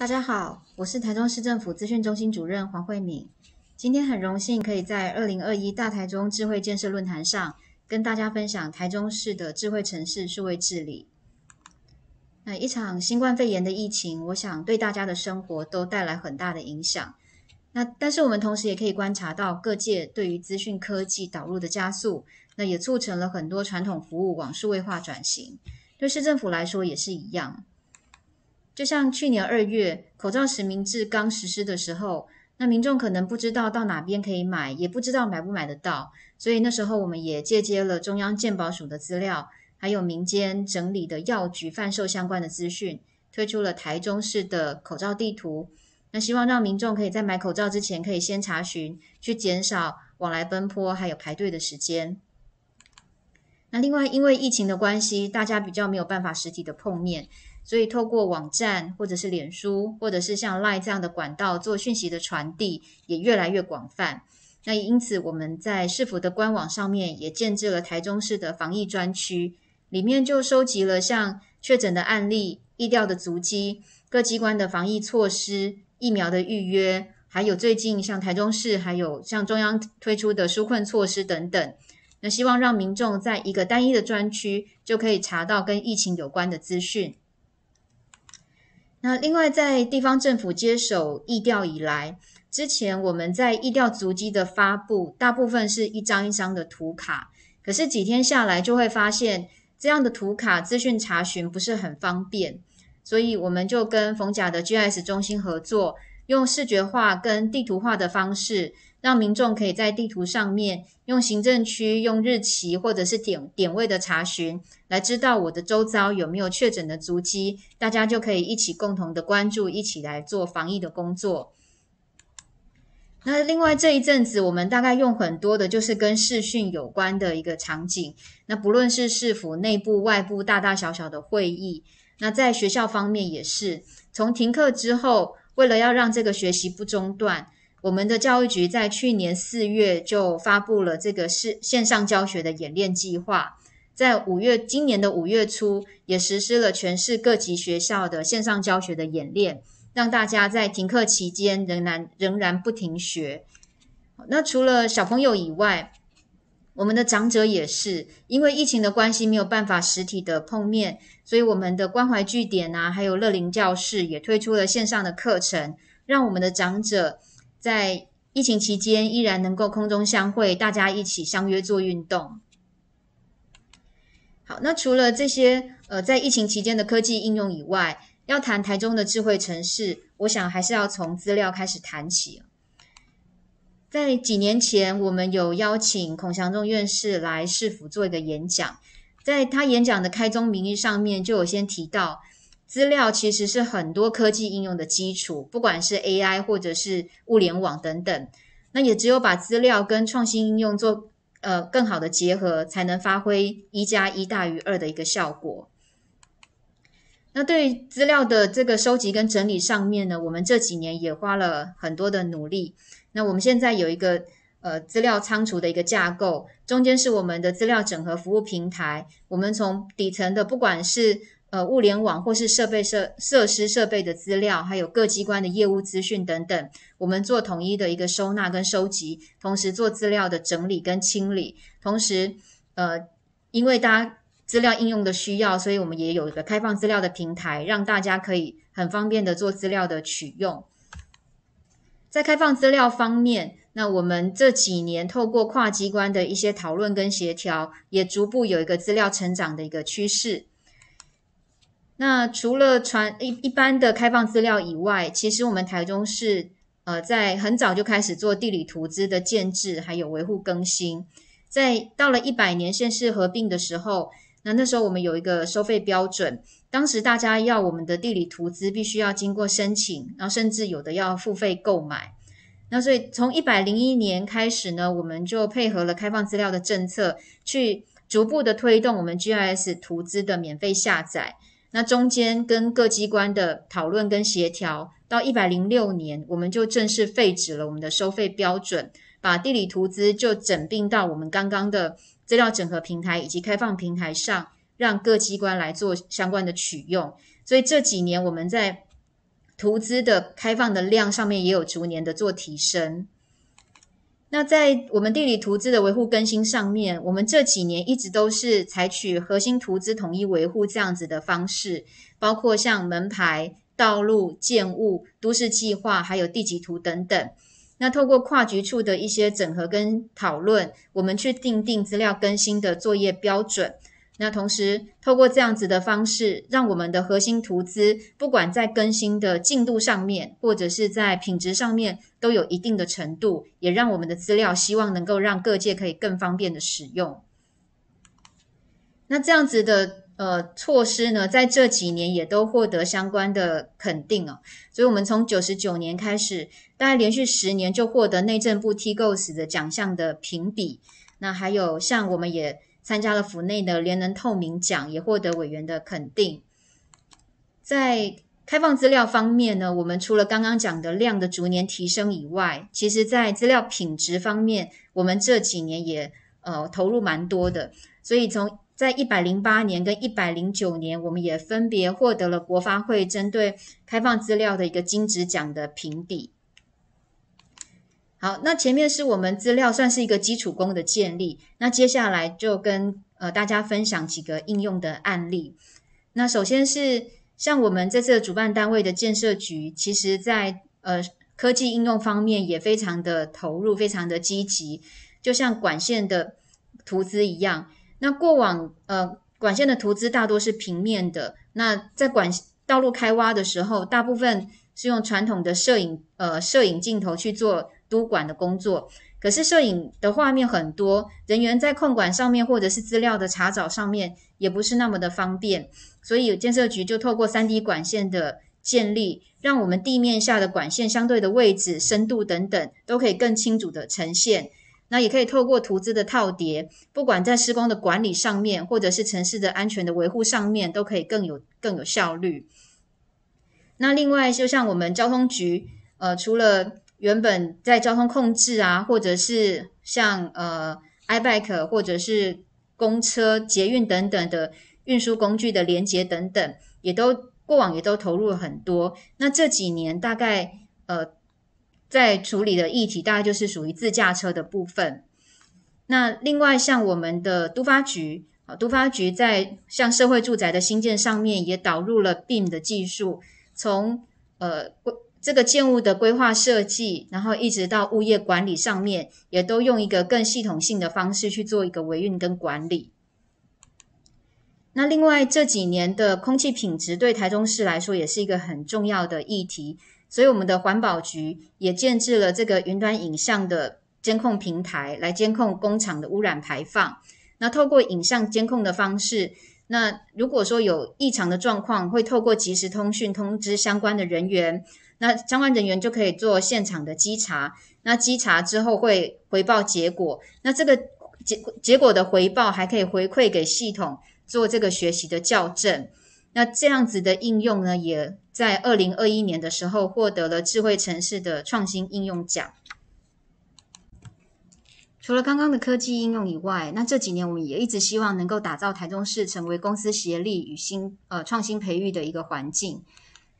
大家好，我是台中市政府资讯中心主任黄慧敏。今天很荣幸可以在2021大台中智慧建设论坛上跟大家分享台中市的智慧城市数位治理。那一场新冠肺炎的疫情，我想对大家的生活都带来很大的影响。那但是我们同时也可以观察到各界对于资讯科技导入的加速，那也促成了很多传统服务往数位化转型。对市政府来说也是一样。就像去年二月口罩实名制刚实施的时候，那民众可能不知道到哪边可以买，也不知道买不买得到，所以那时候我们也借接了中央健保署的资料，还有民间整理的药局贩售相关的资讯，推出了台中市的口罩地图，那希望让民众可以在买口罩之前可以先查询，去减少往来奔波还有排队的时间。那另外因为疫情的关系，大家比较没有办法实体的碰面。所以透过网站或者是脸书或者是像 Line 这样的管道做讯息的传递也越来越广泛。那因此我们在市府的官网上面也建置了台中市的防疫专区，里面就收集了像确诊的案例、疫调的足迹、各机关的防疫措施、疫苗的预约，还有最近像台中市还有像中央推出的纾困措施等等。那希望让民众在一个单一的专区就可以查到跟疫情有关的资讯。那另外，在地方政府接手意调以来，之前我们在意调足迹的发布，大部分是一张一张的图卡，可是几天下来就会发现，这样的图卡资讯查询不是很方便，所以我们就跟逢甲的 GS 中心合作，用视觉化跟地图化的方式。让民众可以在地图上面用行政区、用日期或者是点点位的查询，来知道我的周遭有没有确诊的足迹，大家就可以一起共同的关注，一起来做防疫的工作。那另外这一阵子，我们大概用很多的就是跟视讯有关的一个场景。那不论是市府内部、外部大大小小的会议，那在学校方面也是，从停课之后，为了要让这个学习不中断。我们的教育局在去年四月就发布了这个市线上教学的演练计划，在五月今年的五月初也实施了全市各级学校的线上教学的演练，让大家在停课期间仍然仍然不停学。那除了小朋友以外，我们的长者也是因为疫情的关系没有办法实体的碰面，所以我们的关怀据点啊，还有乐龄教室也推出了线上的课程，让我们的长者。在疫情期间依然能够空中相会，大家一起相约做运动。好，那除了这些呃在疫情期间的科技应用以外，要谈台中的智慧城市，我想还是要从资料开始谈起。在几年前，我们有邀请孔祥中院士来市府做一个演讲，在他演讲的开宗名义上面，就有先提到。资料其实是很多科技应用的基础，不管是 AI 或者是物联网等等，那也只有把资料跟创新应用做呃更好的结合，才能发挥一加一大于二的一个效果。那对于资料的这个收集跟整理上面呢，我们这几年也花了很多的努力。那我们现在有一个呃资料仓储的一个架构，中间是我们的资料整合服务平台，我们从底层的不管是呃，物联网或是设备设设施设备的资料，还有各机关的业务资讯等等，我们做统一的一个收纳跟收集，同时做资料的整理跟清理，同时，呃，因为大家资料应用的需要，所以我们也有一个开放资料的平台，让大家可以很方便的做资料的取用。在开放资料方面，那我们这几年透过跨机关的一些讨论跟协调，也逐步有一个资料成长的一个趋势。那除了传一一般的开放资料以外，其实我们台中市呃在很早就开始做地理图资的建制，还有维护更新。在到了一百年县市合并的时候，那那时候我们有一个收费标准，当时大家要我们的地理图资必须要经过申请，然后甚至有的要付费购买。那所以从一百零一年开始呢，我们就配合了开放资料的政策，去逐步的推动我们 GIS 图资的免费下载。那中间跟各机关的讨论跟协调，到一百零六年，我们就正式废止了我们的收费标准，把地理图资就整并到我们刚刚的资料整合平台以及开放平台上，让各机关来做相关的取用。所以这几年我们在图资的开放的量上面也有逐年的做提升。那在我们地理图资的维护更新上面，我们这几年一直都是采取核心图资统一维护这样子的方式，包括像门牌、道路、建物、都市计划，还有地籍图等等。那透过跨局处的一些整合跟讨论，我们去定定资料更新的作业标准。那同时，透过这样子的方式，让我们的核心图资，不管在更新的进度上面，或者是在品质上面，都有一定的程度，也让我们的资料，希望能够让各界可以更方便的使用。那这样子的呃措施呢，在这几年也都获得相关的肯定哦。所以，我们从九十九年开始，大概连续十年就获得内政部 TGOs 的奖项的评比。那还有像我们也。参加了府内的联能透明奖，也获得委员的肯定。在开放资料方面呢，我们除了刚刚讲的量的逐年提升以外，其实在资料品质方面，我们这几年也呃投入蛮多的。所以从在一百零八年跟一百零九年，我们也分别获得了国发会针对开放资料的一个金质奖的评比。好，那前面是我们资料算是一个基础功的建立，那接下来就跟呃大家分享几个应用的案例。那首先是像我们这次主办单位的建设局，其实在呃科技应用方面也非常的投入，非常的积极。就像管线的图资一样，那过往呃管线的图资大多是平面的，那在管道路开挖的时候，大部分是用传统的摄影呃摄影镜头去做。督管的工作，可是摄影的画面很多，人员在控管上面或者是资料的查找上面也不是那么的方便，所以建设局就透过三 D 管线的建立，让我们地面下的管线相对的位置、深度等等都可以更清楚的呈现。那也可以透过图资的套叠，不管在施工的管理上面，或者是城市的安全的维护上面，都可以更有更有效率。那另外，就像我们交通局，呃，除了原本在交通控制啊，或者是像呃，i bike 或者是公车、捷运等等的运输工具的连接等等，也都过往也都投入了很多。那这几年大概呃，在处理的议题大概就是属于自驾车的部分。那另外像我们的都发局啊，都发局在像社会住宅的新建上面也导入了 beam 的技术，从呃这个建物的规划设计，然后一直到物业管理上面，也都用一个更系统性的方式去做一个维运跟管理。那另外这几年的空气品质对台中市来说也是一个很重要的议题，所以我们的环保局也建置了这个云端影像的监控平台来监控工厂的污染排放。那透过影像监控的方式，那如果说有异常的状况，会透过即时通讯通知相关的人员。那相关人员就可以做现场的稽查，那稽查之后会回报结果，那这个结结果的回报还可以回馈给系统做这个学习的校正。那这样子的应用呢，也在二零二一年的时候获得了智慧城市的创新应用奖。除了刚刚的科技应用以外，那这几年我们也一直希望能够打造台中市成为公司协力与新呃创新培育的一个环境。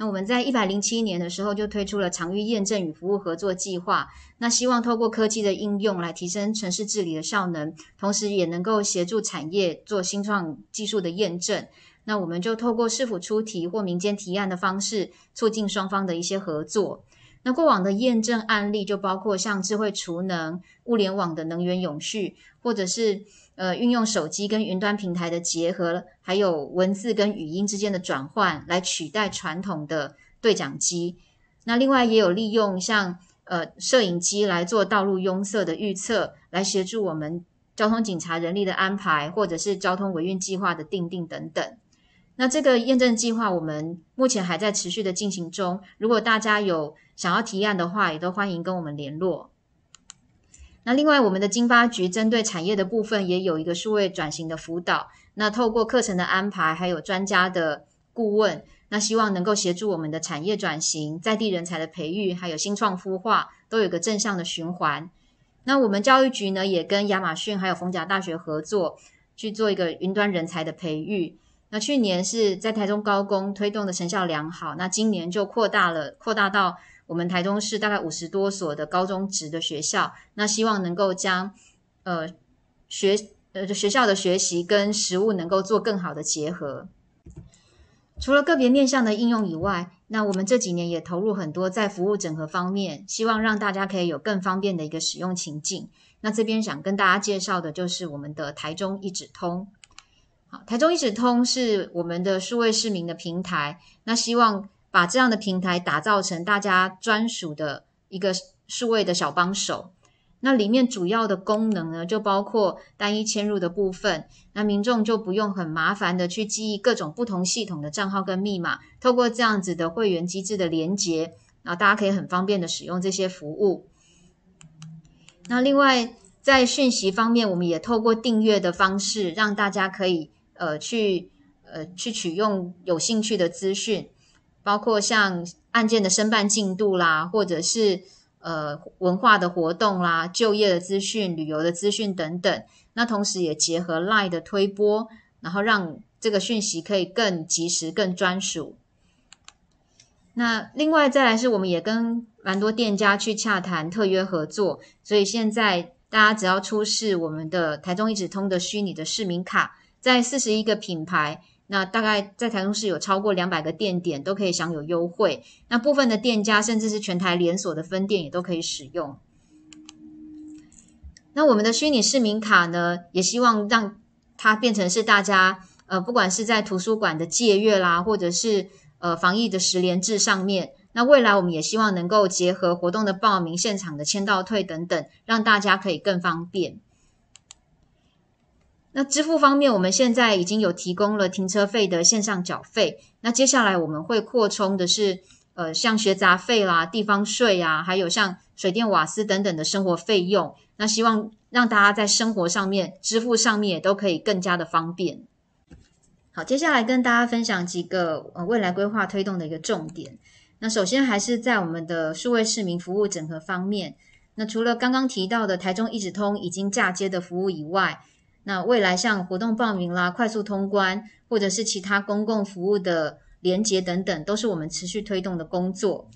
那我们在一百零七年的时候就推出了场域验证与服务合作计划，那希望透过科技的应用来提升城市治理的效能，同时也能够协助产业做新创技术的验证。那我们就透过市府出题或民间提案的方式，促进双方的一些合作。那过往的验证案例就包括像智慧储能、物联网的能源永续，或者是。呃，运用手机跟云端平台的结合，还有文字跟语音之间的转换，来取代传统的对讲机。那另外也有利用像呃摄影机来做道路拥塞的预测，来协助我们交通警察人力的安排，或者是交通违运计划的定定等等。那这个验证计划我们目前还在持续的进行中。如果大家有想要提案的话，也都欢迎跟我们联络。那另外，我们的经发局针对产业的部分也有一个数位转型的辅导。那透过课程的安排，还有专家的顾问，那希望能够协助我们的产业转型，在地人才的培育，还有新创孵化都有一个正向的循环。那我们教育局呢，也跟亚马逊还有逢甲大学合作去做一个云端人才的培育。那去年是在台中高工推动的成效良好，那今年就扩大了，扩大到。我们台中市大概五十多所的高中职的学校，那希望能够将，呃，学呃学校的学习跟实物能够做更好的结合。除了个别面向的应用以外，那我们这几年也投入很多在服务整合方面，希望让大家可以有更方便的一个使用情境。那这边想跟大家介绍的就是我们的台中一指通。好，台中一指通是我们的数位市民的平台，那希望。把这样的平台打造成大家专属的一个数位的小帮手。那里面主要的功能呢，就包括单一嵌入的部分。那民众就不用很麻烦的去记忆各种不同系统的账号跟密码，透过这样子的会员机制的连然啊，大家可以很方便的使用这些服务。那另外在讯息方面，我们也透过订阅的方式，让大家可以呃去呃去取用有兴趣的资讯。包括像案件的申办进度啦，或者是呃文化的活动啦、就业的资讯、旅游的资讯等等。那同时也结合 LINE 的推播，然后让这个讯息可以更及时、更专属。那另外再来是，我们也跟蛮多店家去洽谈特约合作，所以现在大家只要出示我们的台中一直通的虚拟的市民卡，在四十一个品牌。那大概在台中市有超过两百个店点都可以享有优惠，那部分的店家甚至是全台连锁的分店也都可以使用。那我们的虚拟市民卡呢，也希望让它变成是大家呃，不管是在图书馆的借阅啦，或者是呃防疫的十连制上面，那未来我们也希望能够结合活动的报名、现场的签到退等等，让大家可以更方便。那支付方面，我们现在已经有提供了停车费的线上缴费。那接下来我们会扩充的是，呃，像学杂费啦、地方税啊，还有像水电瓦斯等等的生活费用。那希望让大家在生活上面、支付上面也都可以更加的方便。好，接下来跟大家分享几个未来规划推动的一个重点。那首先还是在我们的数位市民服务整合方面。那除了刚刚提到的台中一直通已经嫁接的服务以外，那未来像活动报名啦、快速通关，或者是其他公共服务的连接等等，都是我们持续推动的工作。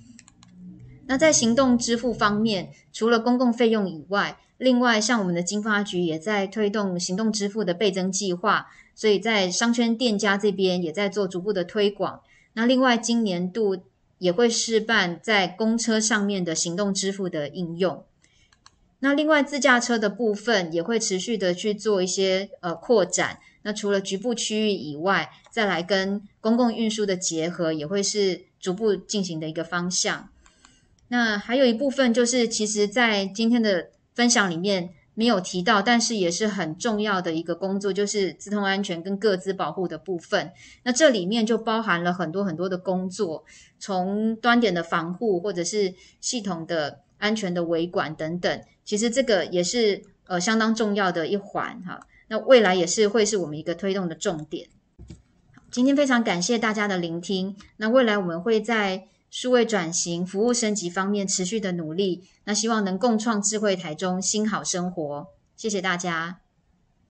那在行动支付方面，除了公共费用以外，另外像我们的经发局也在推动行动支付的倍增计划，所以在商圈店家这边也在做逐步的推广。那另外今年度也会试办在公车上面的行动支付的应用。那另外，自驾车的部分也会持续的去做一些呃扩展。那除了局部区域以外，再来跟公共运输的结合，也会是逐步进行的一个方向。那还有一部分就是，其实，在今天的分享里面没有提到，但是也是很重要的一个工作，就是自动安全跟各自保护的部分。那这里面就包含了很多很多的工作，从端点的防护或者是系统的。安全的维管等等，其实这个也是呃相当重要的一环哈。那未来也是会是我们一个推动的重点。今天非常感谢大家的聆听。那未来我们会在数位转型、服务升级方面持续的努力。那希望能共创智慧台中新好生活。谢谢大家。